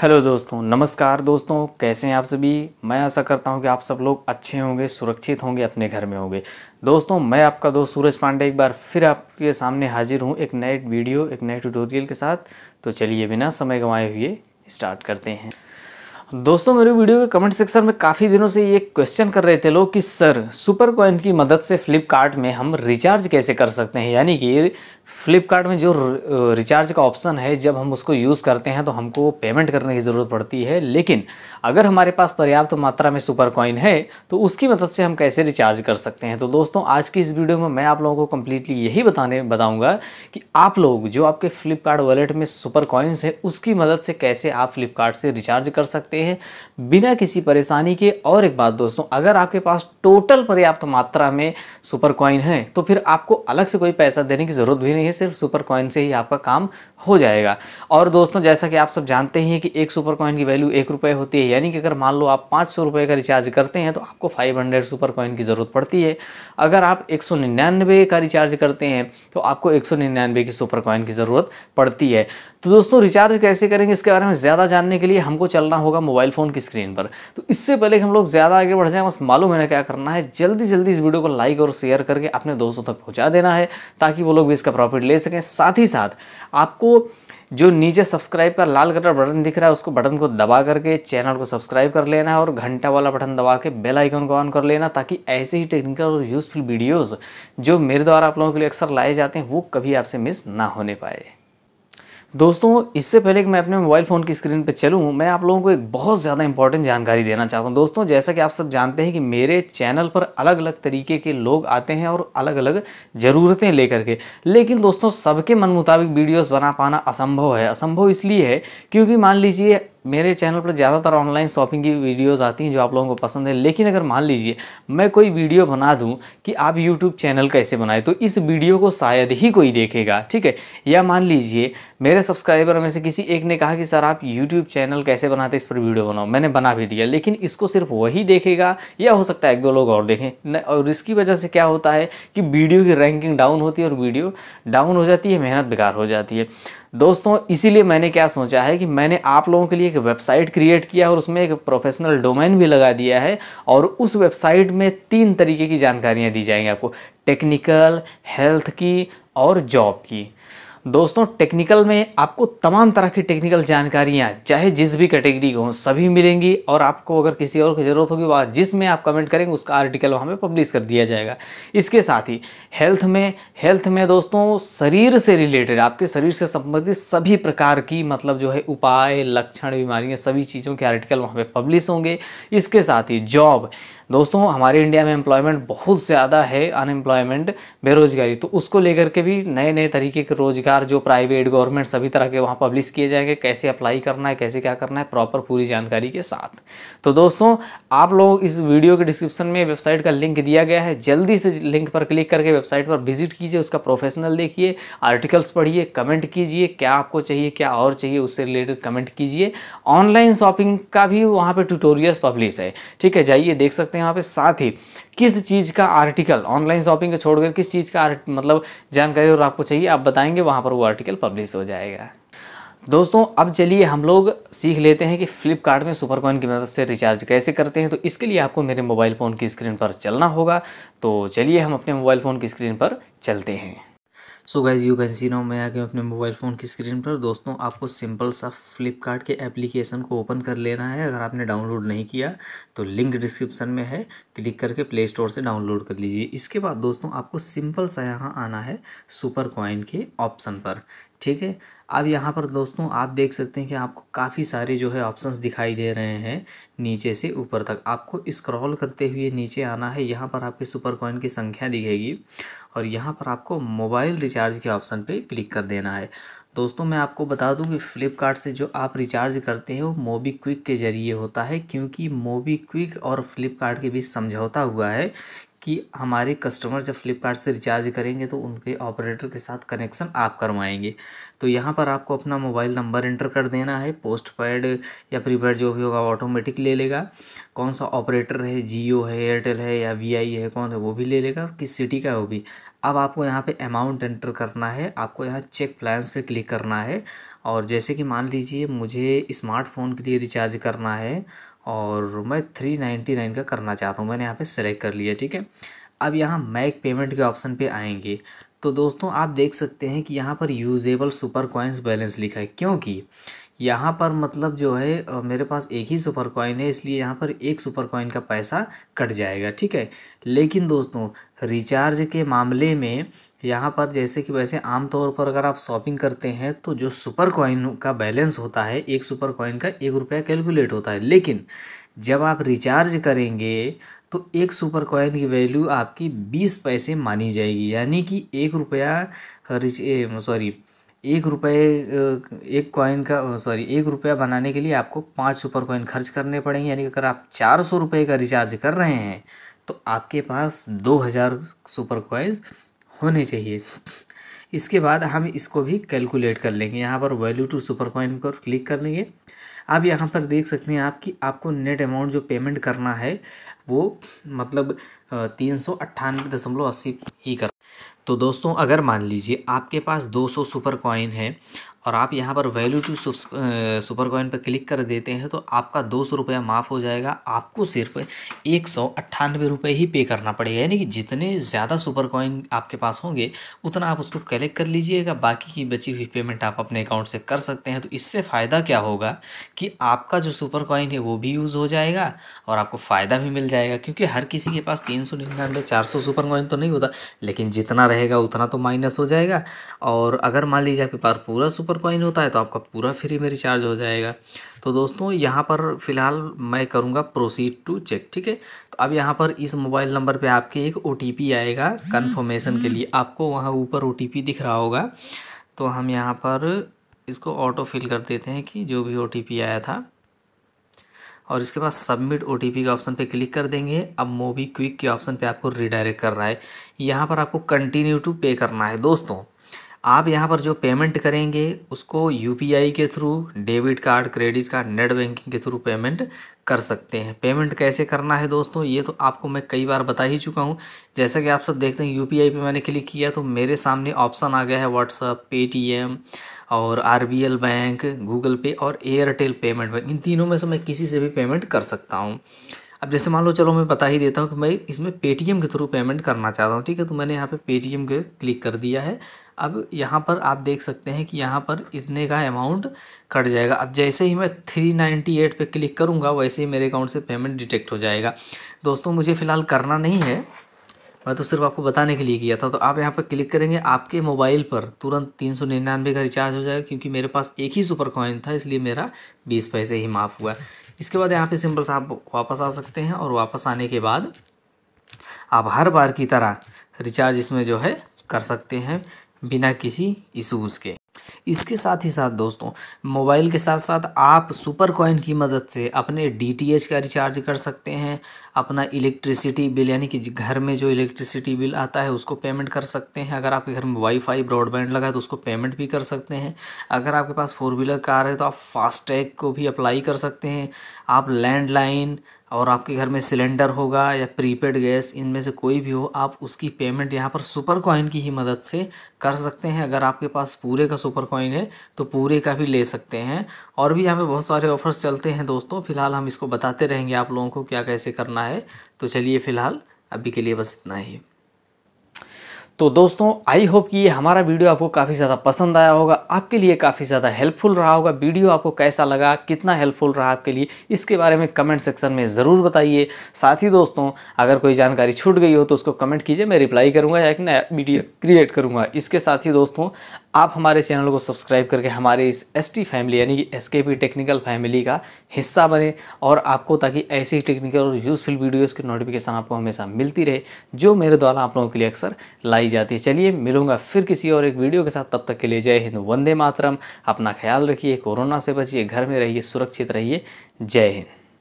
hello दोस्तों नमस्कार दोस्तों कैसे हैं आप सभी मैं आशा करता हूं कि आप सब लोग अच्छे होंगे सुरक्षित होंगे अपने घर में होंगे दोस्तों मैं आपका दोस्त सूरज पांडे एक बार फिर आपके सामने हाजिर हूं एक नए वीडियो एक नए ट्यूटोरियल के साथ तो चलिए बिना समय गंवाए हुए स्टार्ट करते हैं दोस्तों मेरे वीडियो के कमेंट सेक्शन में काफ़ी दिनों से ये क्वेश्चन कर रहे थे लोग कि सर सुपर कॉइन की मदद से फ्लिपकार्ट में हम रिचार्ज कैसे कर सकते हैं यानी कि फ्लिपकार्ट में जो रिचार्ज का ऑप्शन है जब हम उसको यूज़ करते हैं तो हमको पेमेंट करने की ज़रूरत पड़ती है लेकिन अगर हमारे पास पर्याप्त मात्रा में सुपर कॉइन है तो उसकी मदद से हम कैसे रिचार्ज कर सकते हैं तो दोस्तों आज की इस वीडियो में मैं आप लोगों को कम्प्लीटली यही बताने बताऊँगा कि आप लोग जो आपके फ्लिपकार्ट वॉलेट में सुपर कॉइन्स है उसकी मदद से कैसे आप फ्लिपकार्ट से रिचार्ज कर सकते हैं बिना किसी परेशानी के और एक बात दोस्तों अगर आपके पास टोटल पर्याप्त मात्रा में सुपर कॉइन है तो फिर आपको अलग से कोई पैसा देने की ज़रूरत भी नहीं नहीं है सिर्फ सुपर कॉइन से ही आपका काम हो जाएगा और दोस्तों जैसा कि आप सब जानते हैं कि एक सुपर कॉइन की वैल्यू एक रुपये होती है यानी कि अगर मान लो आप पाँच सौ रुपये का रिचार्ज करते हैं तो आपको फाइव हंड्रेड सुपर कॉइन की ज़रूरत पड़ती है अगर आप एक सौ निन्यानवे का रिचार्ज करते हैं तो आपको एक सौ निन्यानवे की सुपर कॉइन की ज़रूरत पड़ती है तो दोस्तों रिचार्ज कैसे करेंगे इसके बारे में ज़्यादा जानने के लिए हमको चलना होगा मोबाइल फ़ोन की स्क्रीन पर तो इससे पहले कि हम लोग ज़्यादा आगे बढ़ जाएं बस मालूम है ना क्या करना है जल्दी जल्दी इस वीडियो को लाइक और शेयर करके अपने दोस्तों तक पहुँचा देना है ताकि वो लोग भी इसका प्रॉफिट ले सकें साथ ही साथ आपको जो नीचे सब्सक्राइब का लाल कलर बटन दिख रहा है उसको बटन को दबा करके चैनल को सब्सक्राइब कर लेना है और घंटा वाला बटन दबा के बेल आइकन को ऑन कर लेना ताकि ऐसे ही टेक्निकल और यूज़फुल वीडियोस जो मेरे द्वारा आप लोगों के लिए अक्सर लाए जाते हैं वो कभी आपसे मिस ना होने पाए दोस्तों इससे पहले कि मैं अपने मोबाइल फ़ोन की स्क्रीन पर चलूँ मैं आप लोगों को एक बहुत ज़्यादा इंपॉर्टेंट जानकारी देना चाहता हूँ दोस्तों जैसा कि आप सब जानते हैं कि मेरे चैनल पर अलग अलग तरीके के लोग आते हैं और अलग अलग ज़रूरतें लेकर के लेकिन दोस्तों सबके मन मुताबिक वीडियोस बना पाना असंभव है असंभव इसलिए है क्योंकि मान लीजिए मेरे चैनल पर ज़्यादातर ऑनलाइन शॉपिंग की वीडियोस आती हैं जो आप लोगों को पसंद है लेकिन अगर मान लीजिए मैं कोई वीडियो बना दूं कि आप यूट्यूब चैनल कैसे बनाए तो इस वीडियो को शायद ही कोई देखेगा ठीक है या मान लीजिए मेरे सब्सक्राइबर में से किसी एक ने कहा कि सर आप यूट्यूब चैनल कैसे बनाते इस पर वीडियो बनाओ मैंने बना भी दिया लेकिन इसको सिर्फ वही देखेगा या हो सकता है एक दो लोग और देखें और इसकी वजह से क्या होता है कि वीडियो की रैंकिंग डाउन होती है और वीडियो डाउन हो जाती है मेहनत बेकार हो जाती है दोस्तों इसीलिए मैंने क्या सोचा है कि मैंने आप लोगों के लिए एक वेबसाइट क्रिएट किया और उसमें एक प्रोफेशनल डोमेन भी लगा दिया है और उस वेबसाइट में तीन तरीके की जानकारियाँ दी जाएंगी आपको टेक्निकल हेल्थ की और जॉब की दोस्तों टेक्निकल में आपको तमाम तरह की टेक्निकल जानकारियाँ चाहे जिस भी कैटेगरी हों सभी मिलेंगी और आपको अगर किसी और की ज़रूरत होगी वह जिसमें आप कमेंट करेंगे उसका आर्टिकल वहाँ पर पब्लिश कर दिया जाएगा इसके साथ ही हेल्थ में हेल्थ में दोस्तों शरीर से रिलेटेड आपके शरीर से संबंधित सभी प्रकार की मतलब जो है उपाय लक्षण बीमारियाँ सभी चीज़ों के आर्टिकल वहाँ पर पब्लिश होंगे इसके साथ ही जॉब दोस्तों हमारे इंडिया में एम्प्लॉयमेंट बहुत ज़्यादा है अनएम्प्लॉयमेंट बेरोजगारी तो उसको लेकर के भी नए नए तरीके के रोज़गार जो प्राइवेट गवर्नमेंट सभी तरह के वहाँ पब्लिश किए जाएंगे कैसे अप्लाई करना है कैसे क्या करना है प्रॉपर पूरी जानकारी के साथ तो दोस्तों आप लोग इस वीडियो के डिस्क्रिप्शन में वेबसाइट का लिंक दिया गया है जल्दी से लिंक पर क्लिक करके वेबसाइट पर विजिट कीजिए उसका प्रोफेशनल देखिए आर्टिकल्स पढ़िए कमेंट कीजिए क्या आपको चाहिए क्या और चाहिए उससे रिलेटेड कमेंट कीजिए ऑनलाइन शॉपिंग का भी वहाँ पर ट्यूटोरियल्स पब्लिश है ठीक है जाइए देख सकते हैं यहाँ पे साथ ही किस चीज़ का आर्टिकल ऑनलाइन शॉपिंग को छोड़कर किस चीज़ का मतलब जानकारी और आपको चाहिए आप बताएंगे वहाँ पर वो आर्टिकल पब्लिश हो जाएगा दोस्तों अब चलिए हम लोग सीख लेते हैं कि फ्लिपकार्ट में सुपरकॉइन की मदद से रिचार्ज कैसे करते हैं तो इसके लिए आपको मेरे मोबाइल फ़ोन की स्क्रीन पर चलना होगा तो चलिए हम अपने मोबाइल फ़ोन की स्क्रीन पर चलते हैं so guys you can see now मैं आ गया अपने मोबाइल फ़ोन की स्क्रीन पर दोस्तों आपको सिंपल सा फ्लिपकार्ट के एप्लीकेशन को ओपन कर लेना है अगर आपने डाउनलोड नहीं किया तो लिंक डिस्क्रिप्शन में है क्लिक करके प्ले स्टोर से डाउनलोड कर लीजिए इसके बाद दोस्तों आपको सिंपल सा यहाँ आना है सुपर कॉइन के ऑप्शन पर ठीक है अब यहाँ पर दोस्तों आप देख सकते हैं कि आपको काफ़ी सारे जो है ऑप्शंस दिखाई दे रहे हैं नीचे से ऊपर तक आपको स्क्रॉल करते हुए नीचे आना है यहाँ पर आपके सुपर कॉइन की संख्या दिखेगी और यहाँ पर आपको मोबाइल रिचार्ज के ऑप्शन पे क्लिक कर देना है दोस्तों मैं आपको बता दूं कि फ़्लिपकार्ट से जो आप रिचार्ज करते हैं वो मोबी क्विक के ज़रिए होता है क्योंकि मोबी क्विक और फ्लिपकार्ट के बीच समझौता हुआ है कि हमारे कस्टमर जब फ्लिपकार्ट से रिचार्ज करेंगे तो उनके ऑपरेटर के साथ कनेक्शन आप करवाएंगे तो यहाँ पर आपको अपना मोबाइल नंबर एंटर कर देना है पोस्ट पेड या प्रीपेड जो भी होगा ऑटोमेटिक ले लेगा कौन सा ऑपरेटर है जियो है एयरटेल है या वी आई है कौन है वो भी ले लेगा किस सिटी का वो भी अब आपको यहाँ पे अमाउंट एंटर करना है आपको यहाँ चेक प्लान्स पे क्लिक करना है और जैसे कि मान लीजिए मुझे स्मार्टफोन के लिए रिचार्ज करना है और मैं थ्री नाइन्टी नाइन का करना चाहता हूँ मैंने यहाँ पे सेलेक्ट कर लिया ठीक है अब यहाँ मैक पेमेंट के ऑप्शन पे आएंगे तो दोस्तों आप देख सकते हैं कि यहाँ पर यूजेबल सुपर कॉइन्स बैलेंस लिखा है क्योंकि यहाँ पर मतलब जो है मेरे पास एक ही सुपर कॉइन है इसलिए यहाँ पर एक सुपर कॉइन का पैसा कट जाएगा ठीक है लेकिन दोस्तों रिचार्ज के मामले में यहाँ पर जैसे कि वैसे आमतौर पर अगर आप शॉपिंग करते हैं तो जो सुपर कॉइन का बैलेंस होता है एक सुपर कॉइन का एक रुपया कैलकुलेट होता है लेकिन जब आप रिचार्ज करेंगे तो एक सुपर कॉइन की वैल्यू आपकी बीस पैसे मानी जाएगी यानी कि एक रुपया सॉरी एक रुपये एक कॉइन का सॉरी एक रुपया बनाने के लिए आपको पाँच सुपर कॉइन खर्च करने पड़ेंगे यानी अगर आप चार सौ रुपये का रिचार्ज कर रहे हैं तो आपके पास दो हज़ार सुपर कॉइन्स होने चाहिए इसके बाद हम इसको भी कैलकुलेट कर लेंगे यहाँ पर वैल्यू टू सुपर कॉइन पर क्लिक कर लेंगे आप यहाँ पर देख सकते हैं आप कि आपको नेट अमाउंट जो पेमेंट करना है वो मतलब तीन सौ अट्ठानवे दशमलव अस्सी ही कर तो दोस्तों अगर मान लीजिए आपके पास 200 सुपर कॉइन है और आप यहाँ पर वैल्यू टू सुपर कॉइन पर क्लिक कर देते हैं तो आपका दो सौ रुपया माफ़ हो जाएगा आपको सिर्फ एक सौ अट्ठानवे रुपये ही पे करना पड़ेगा यानी कि जितने ज़्यादा सुपर कॉइन आपके पास होंगे उतना आप उसको कलेक्ट कर लीजिएगा बाकी की बची हुई पेमेंट आप अपने अकाउंट से कर सकते हैं तो इससे फ़ायदा क्या होगा कि आपका जो सुपर कॉइन है वो भी यूज़ हो जाएगा और आपको फ़ायदा भी मिल जाएगा क्योंकि हर किसी के पास तीन सौ निन्यानवे चार सौ सुपर कॉइन तो नहीं होता लेकिन जितना रहेगा उतना तो माइनस हो जाएगा और अगर मान लीजिए आपके पास पूरा सुपर सुपर कॉइन होता है तो आपका पूरा फ्री में रिचार्ज हो जाएगा तो दोस्तों यहाँ पर फ़िलहाल मैं करूँगा प्रोसीड टू चेक ठीक है तो अब यहाँ पर इस मोबाइल नंबर पे आपके एक ओ आएगा कन्फर्मेशन के लिए आपको वहाँ ऊपर ओ दिख रहा होगा तो हम यहाँ पर इसको ऑटो फिल कर देते हैं कि जो भी ओ आया था और इसके बाद सबमिट ओ के ऑप्शन पे क्लिक कर देंगे अब मोबी क्विक के ऑप्शन पे आपको रिडायरेक्ट कर रहा है यहाँ पर आपको कंटिन्यू टू पे करना है दोस्तों आप यहाँ पर जो पेमेंट करेंगे उसको यू के through debit card credit card net banking के थ्रू पेमेंट कर सकते हैं पेमेंट कैसे करना है दोस्तों ये तो आपको मैं कई बार बता ही चुका हूँ जैसा कि आप सब देखते हैं यू पे मैंने क्लिक किया तो मेरे सामने ऑप्शन आ गया है व्हाट्सअप पेटीएम और आर बैंक गूगल पे और एयरटेल पेमेंट बैंक इन तीनों में से मैं किसी से भी पेमेंट कर सकता हूँ अब जैसे मान लो चलो मैं बता ही देता हूँ कि मैं इसमें पेटीएम के थ्रू पेमेंट करना चाहता हूँ ठीक है तो मैंने यहाँ पे पेटीएम के क्लिक कर दिया है अब यहाँ पर आप देख सकते हैं कि यहाँ पर इतने का अमाउंट कट जाएगा अब जैसे ही मैं थ्री नाइन्टी एट पर क्लिक करूँगा वैसे ही मेरे अकाउंट से पेमेंट डिटेक्ट हो जाएगा दोस्तों मुझे फ़िलहाल करना नहीं है मैं तो सिर्फ आपको बताने के लिए किया था तो आप यहाँ पर क्लिक करेंगे आपके मोबाइल पर तुरंत तीन सौ निन्यानवे का रिचार्ज हो जाएगा क्योंकि मेरे पास एक ही सुपर कॉइन था इसलिए मेरा बीस पैसे ही माफ़ हुआ इसके बाद यहाँ पे सिंपल से आप वापस आ सकते हैं और वापस आने के बाद आप हर बार की तरह रिचार्ज इसमें जो है कर सकते हैं बिना किसी इशूज़ के इसके साथ ही साथ दोस्तों मोबाइल के साथ साथ आप सुपर कॉइन की मदद से अपने डीटीएच का रिचार्ज कर सकते हैं अपना इलेक्ट्रिसिटी बिल यानी कि घर में जो इलेक्ट्रिसिटी बिल आता है उसको पेमेंट कर सकते हैं अगर आपके घर में वाईफाई ब्रॉडबैंड लगा है तो उसको पेमेंट भी कर सकते हैं अगर आपके पास फोर व्हीलर कार है तो आप फास्टैग को भी अप्लाई कर सकते हैं आप लैंडलाइन और आपके घर में सिलेंडर होगा या प्रीपेड गैस इनमें से कोई भी हो आप उसकी पेमेंट यहाँ पर सुपर कॉइन की ही मदद से कर सकते हैं अगर आपके पास पूरे का सुपर कॉइन है तो पूरे का भी ले सकते हैं और भी यहाँ पे बहुत सारे ऑफर्स चलते हैं दोस्तों फिलहाल हम इसको बताते रहेंगे आप लोगों को क्या कैसे करना है तो चलिए फ़िलहाल अभी के लिए बस इतना ही तो दोस्तों आई होप कि ये हमारा वीडियो आपको काफ़ी ज़्यादा पसंद आया होगा आपके लिए काफ़ी ज़्यादा हेल्पफुल रहा होगा वीडियो आपको कैसा लगा कितना हेल्पफुल रहा आपके लिए इसके बारे में कमेंट सेक्शन में ज़रूर बताइए साथ ही दोस्तों अगर कोई जानकारी छूट गई हो तो उसको कमेंट कीजिए मैं रिप्लाई करूँगा या एक नया वीडियो क्रिएट करूँगा इसके साथ ही दोस्तों आप हमारे चैनल को सब्सक्राइब करके हमारे इस एस टी फैमिली यानी कि एस के पी टेक्निकल फैमिली का हिस्सा बने और आपको ताकि ऐसी टेक्निकल और यूज़फुल वीडियोज़ की नोटिफिकेशन आपको हमेशा मिलती रहे जो मेरे द्वारा आप लोगों के लिए अक्सर लाई जाती है चलिए मिलूंगा फिर किसी और एक वीडियो के साथ तब तक के लिए जय हिंद वंदे मातरम अपना ख्याल रखिए कोरोना से बचिए घर में रहिए सुरक्षित रहिए जय हिंद